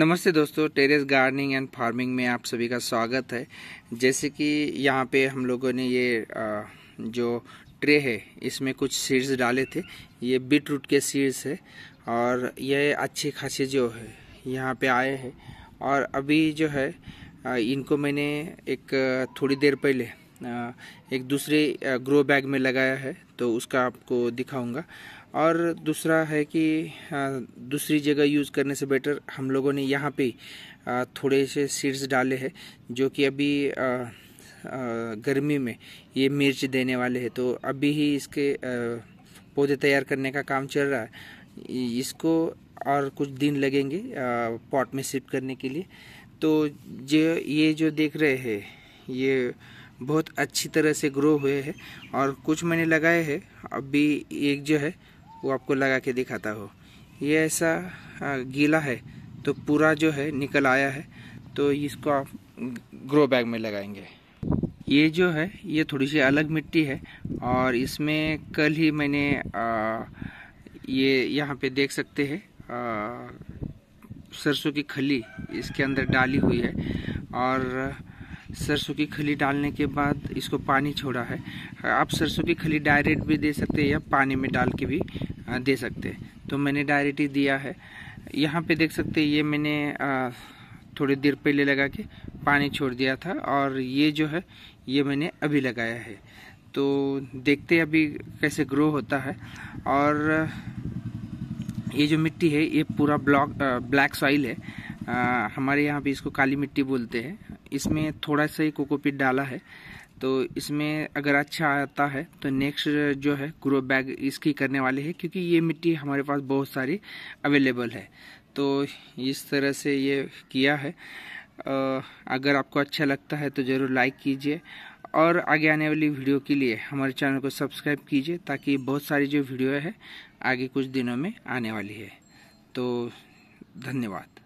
नमस्ते दोस्तों terrace gardening and farming में आप सभी का स्वागत है जैसे कि यहाँ पे हम लोगों ने ये जो ट्रे है इसमें कुछ सीड्स डाले थे ये बीट रूट के सीड्स है और ये अच्छी खासी जो है यहाँ पे आए हैं और अभी जो है इनको मैंने एक थोड़ी देर पहले एक दूसरे ग्रो बैग में लगाया है तो उसका आपको दिखाऊंगा और दूसरा है कि दूसरी जगह यूज़ करने से बेटर हम लोगों ने यहाँ पे थोड़े से सीड्स डाले हैं जो कि अभी गर्मी में ये मिर्च देने वाले हैं तो अभी ही इसके पौधे तैयार करने का काम चल रहा है इसको और कुछ दिन लगेंगे पॉट में शिफ्ट करने के लिए तो जो ये जो देख रहे हैं ये बहुत अच्छी तरह से ग्रो हुए हैं और कुछ मैंने लगाए हैं अभी एक जो है वो आपको लगा के दिखाता हो ये ऐसा गीला है तो पूरा जो है निकल आया है तो इसको आप ग्रो बैग में लगाएंगे ये जो है ये थोड़ी सी अलग मिट्टी है और इसमें कल ही मैंने आ, ये यहाँ पे देख सकते हैं सरसों की खली इसके अंदर डाली हुई है और सरसों की खली डालने के बाद इसको पानी छोड़ा है आप सरसों की खली डायरेक्ट भी दे सकते हैं या पानी में डाल के भी दे सकते हैं तो मैंने डायरेक्ट ही दिया है यहाँ पे देख सकते हैं ये मैंने थोड़ी देर पहले लगा के पानी छोड़ दिया था और ये जो है ये मैंने अभी लगाया है तो देखते अभी कैसे ग्रो होता है और ये जो मिट्टी है ये पूरा ब्लॉक ब्लैक सॉइल है आ, हमारे यहाँ पे इसको काली मिट्टी बोलते हैं इसमें थोड़ा सा ही कोकोपीट डाला है तो इसमें अगर अच्छा आता है तो नेक्स्ट जो है ग्रो बैग इसकी करने वाले हैं क्योंकि ये मिट्टी हमारे पास बहुत सारी अवेलेबल है तो इस तरह से ये किया है अगर आपको अच्छा लगता है तो ज़रूर लाइक कीजिए और आगे आने वाली वीडियो के लिए हमारे चैनल को सब्सक्राइब कीजिए ताकि बहुत सारी जो वीडियो है आगे कुछ दिनों में आने वाली है तो धन्यवाद